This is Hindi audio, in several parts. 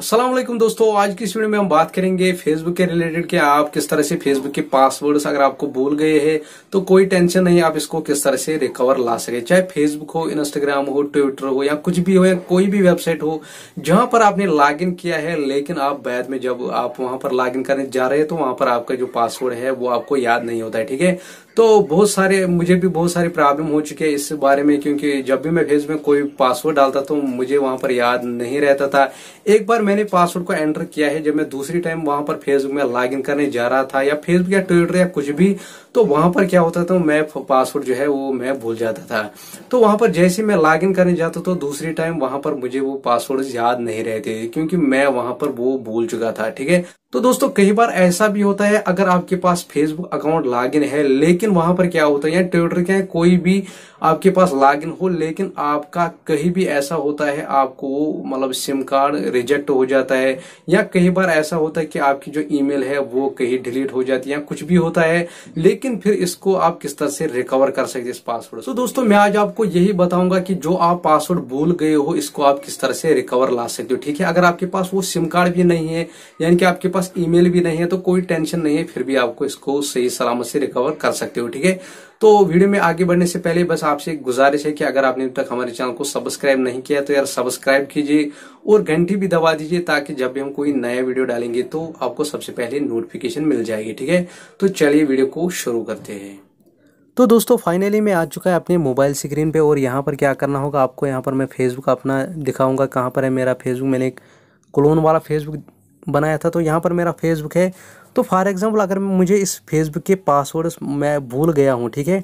असलम दोस्तों आज की इस वीडियो में हम बात करेंगे फेसबुक के रिलेटेड कि आप किस तरह से फेसबुक के पासवर्ड्स अगर आपको भूल गए हैं तो कोई टेंशन नहीं आप इसको किस तरह से रिकवर ला सके चाहे फेसबुक हो इंस्टाग्राम हो ट्विटर हो या कुछ भी हो या कोई भी वेबसाइट हो जहां पर आपने लॉग किया है लेकिन आप बाद में जब आप वहां पर लॉग करने जा रहे हैं तो वहां पर आपका जो पासवर्ड है वो आपको याद नहीं होता है ठीक है तो बहुत सारे मुझे भी बहुत सारी प्रॉब्लम हो चुकी है इस बारे में क्योंकि जब भी मैं फेसबुक में कोई पासवर्ड डालता तो मुझे वहां पर याद नहीं रहता था एक बार मैंने पासवर्ड को एंटर किया है जब मैं दूसरी टाइम वहां पर फेसबुक में लॉग करने जा रहा था या फेसबुक या ट्विटर या कुछ भी तो वहां पर क्या होता था मैं पासवर्ड जो है वो मैं भूल जाता था तो वहां पर जैसे मैं लॉग इन करने जाता था दूसरी टाइम वहां पर मुझे वो पासवर्ड याद नहीं रहते क्योंकि मैं वहां पर वो भूल चुका था ठीक है तो दोस्तों कई बार ऐसा भी होता है अगर आपके पास फेसबुक अकाउंट लॉगिन है लेकिन वहां पर क्या होता है या ट्विटर क्या है कोई भी आपके पास लॉगिन हो लेकिन आपका कहीं भी ऐसा होता है आपको मतलब सिम कार्ड रिजेक्ट हो जाता है या कई बार ऐसा होता है कि आपकी जो ईमेल है वो कहीं डिलीट हो जाती है या कुछ भी होता है लेकिन लेकिन फिर इसको आप किस तरह से रिकवर कर सकते इस पासवर्ड तो दोस्तों मैं आज आपको यही बताऊंगा कि जो आप पासवर्ड भूल गए हो इसको आप किस तरह से रिकवर ला सकते हो ठीक है अगर आपके पास वो सिम कार्ड भी नहीं है यानी कि आपके पास ईमेल भी नहीं है तो कोई टेंशन नहीं है फिर भी आपको इसको सही सलामत से रिकवर कर सकते हो ठीक है तो वीडियो में आगे बढ़ने से पहले बस आपसे गुजारिश है कि अगर आपने अब तक हमारे चैनल को सब्सक्राइब नहीं किया तो यार सब्सक्राइब कीजिए और घंटी भी दबा दीजिए ताकि जब भी हम कोई नया वीडियो डालेंगे तो आपको सबसे पहले नोटिफिकेशन मिल जाएगी ठीक है तो चलिए वीडियो को शुरू करते हैं तो दोस्तों फाइनली मैं आ चुका है अपने मोबाइल स्क्रीन पे और यहाँ पर क्या करना होगा आपको यहाँ पर मैं फेसबुक अपना दिखाऊंगा कहाँ पर है मेरा फेसबुक मैंने एक क्लोन वाला फेसबुक बनाया था तो यहाँ पर मेरा फेसबुक है तो फॉर एग्ज़ाम्पल अगर मुझे इस फेसबुक के पासवर्ड मैं भूल गया हूँ ठीक है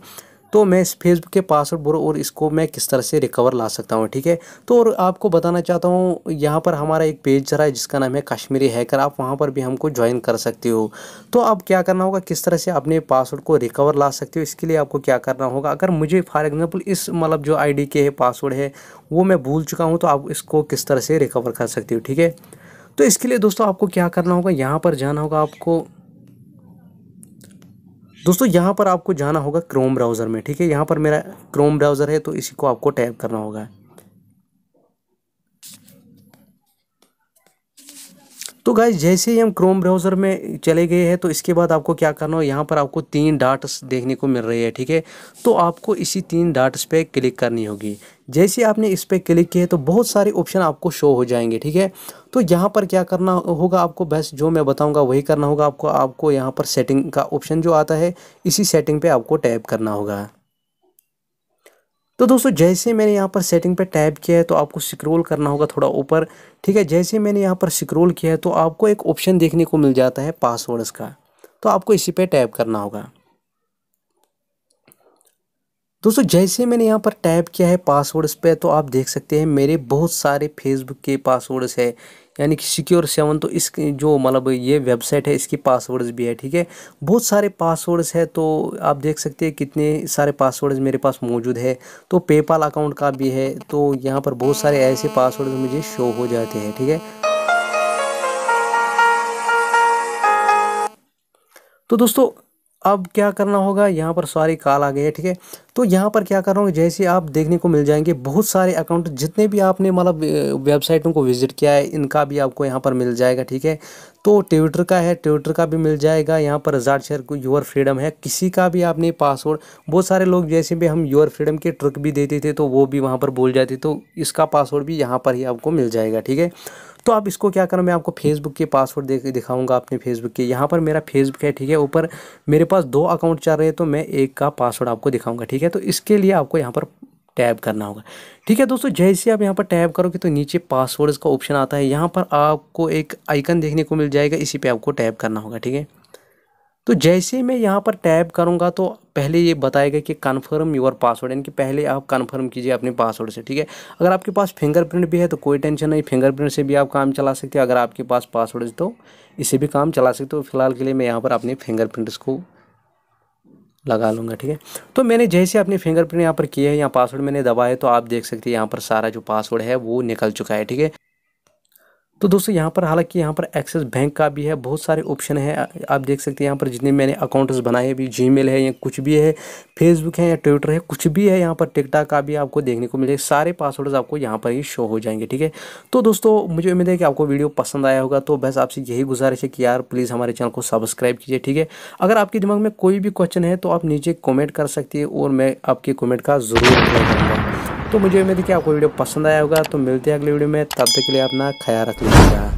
तो मैं इस फेसबुक के पासवर्ड बोलो और इसको मैं किस तरह से रिकवर ला सकता हूँ ठीक है तो और आपको बताना चाहता हूँ यहाँ पर हमारा एक पेज रहा है जिसका नाम है कश्मीरी हैकर आप वहाँ पर भी हमको ज्वाइन कर सकते हो तो अब क्या करना होगा किस तरह से अपने पासवर्ड को रिकवर ला सकते हो इसके लिए आपको क्या करना होगा अगर मुझे फॉर एग्ज़ाम्पल इस मतलब जो आई के है पासवर्ड है वो मैं भूल चुका हूँ तो आप इसको किस तरह से रिकवर कर सकते हो ठीक है तो इसके लिए दोस्तों आपको क्या करना होगा यहाँ पर जाना होगा आपको दोस्तों यहाँ पर आपको जाना होगा क्रोम ब्राउज़र में ठीक है यहाँ पर मेरा क्रोम ब्राउज़र है तो इसी को आपको टैप करना होगा तो गाइज जैसे ही हम क्रोम ब्राउज़र में चले गए हैं तो इसके बाद आपको क्या करना हो यहाँ पर आपको तीन डाट्स देखने को मिल रही है ठीक है तो आपको इसी तीन डाट्स पे क्लिक करनी होगी जैसे आपने इस पर क्लिक किया तो बहुत सारे ऑप्शन आपको शो हो जाएंगे ठीक है तो यहाँ पर क्या करना होगा आपको बस जो मैं बताऊँगा वही करना होगा आपको आपको यहाँ पर सेटिंग का ऑप्शन जो आता है इसी सेटिंग पर आपको टैप करना होगा तो दोस्तों जैसे मैंने यहाँ पर सेटिंग पे टैप किया है तो आपको स्क्रॉल करना होगा थोड़ा ऊपर ठीक है जैसे मैंने यहाँ पर स्क्रॉल किया है तो आपको एक ऑप्शन देखने को मिल जाता है पासवर्ड्स का तो आपको इसी पे टैप करना होगा दोस्तों जैसे मैंने यहाँ पर टैप किया है पासवर्ड्स पे तो आप देख सकते हैं मेरे बहुत सारे फेसबुक के पासवर्ड्स है यानी कि सिक्योर सेवन तो इस जो मतलब ये वेबसाइट है इसकी पासवर्ड्स भी है ठीक है बहुत सारे पासवर्ड्स है तो आप देख सकते हैं कितने सारे पासवर्ड्स मेरे पास मौजूद है तो पेपाल अकाउंट का भी है तो यहाँ पर बहुत सारे ऐसे पासवर्ड्स मुझे शो हो जाते हैं ठीक है थीके? तो दोस्तों अब क्या करना होगा यहाँ पर सारी काल आ गई है ठीक है तो यहाँ पर क्या कर रहा हूँ जैसे आप देखने को मिल जाएंगे बहुत सारे अकाउंट जितने भी आपने मतलब वेबसाइटों को विजिट किया है इनका भी आपको यहाँ पर मिल जाएगा ठीक है तो ट्विटर का है ट्विटर का भी मिल जाएगा यहाँ पर हजार शेयर को यूर फ्रीडम है किसी का भी आपने पासवर्ड बहुत सारे लोग जैसे भी हम योर फ्रीडम के ट्रिक भी देते थे तो वो भी वहाँ पर बोल जाते तो इसका पासवर्ड भी यहाँ पर ही आपको मिल जाएगा ठीक है तो आप इसको क्या करो मैं आपको फेसबुक के पासवर्ड दे दिखाऊंगा अपने फेसबुक के यहाँ पर मेरा फेसबुक है ठीक है ऊपर मेरे पास दो अकाउंट चल रहे हैं तो मैं एक का पासवर्ड आपको दिखाऊंगा ठीक है तो इसके लिए आपको यहाँ पर टैब करना होगा ठीक है दोस्तों जैसे आप यहाँ पर टैब करोगे तो नीचे पासवर्ड का ऑप्शन आता है यहाँ पर आपको एक आइकन देखने को मिल जाएगा इसी पर आपको टैब करना होगा ठीक है तो जैसे मैं यहाँ पर टैप करूँगा तो पहले ये बताएगा कि कन्फर्म योर पासवर्ड यानी कि पहले आप कन्फर्म कीजिए अपने पासवर्ड से ठीक है अगर आपके पास फिंगरप्रिंट भी है तो कोई टेंशन नहीं फिंगरप्रिंट से भी आप काम चला सकते हो अगर आपके पास पासवर्ड है तो इसे भी काम चला सकते हो फिलहाल के लिए मैं यहाँ पर अपने फिंगरप्रिंट्स को लगा लूँगा ठीक है तो मैंने जैसे अपने फिंगरप्रिंट यहाँ पर किए हैं यहाँ पासवर्ड मैंने दबाया तो आप देख सकते हैं यहाँ पर सारा जो पासवर्ड है वो निकल चुका है ठीक है तो दोस्तों यहाँ पर हालांकि यहाँ पर एक्सिस बैंक का भी है बहुत सारे ऑप्शन है आप देख सकते हैं यहाँ पर जितने मैंने अकाउंट्स बनाए अभी जी है या कुछ भी है फेसबुक है या ट्विटर है कुछ भी है यहाँ पर टिकटॉक का भी आपको देखने को मिलेगा सारे पासवर्ड्स आपको यहाँ पर ही शो हो जाएंगे ठीक है तो दोस्तों मुझे उम्मीद है कि आपको वीडियो पसंद आया होगा तो बस आपसे यही गुजारिश है कि यार प्लीज़ हमारे चैनल को सब्सक्राइब कीजिए ठीक है अगर आपके दिमाग में कोई भी क्वेश्चन है तो आप नीचे कॉमेंट कर सकती है और मैं आपके कॉमेंट का ज़रूर तो मुझे उम्मीद है कि आपको वीडियो पसंद आया होगा तो मिलते हैं अगले वीडियो में तब तक के लिए अपना ख्याल रख लीजिएगा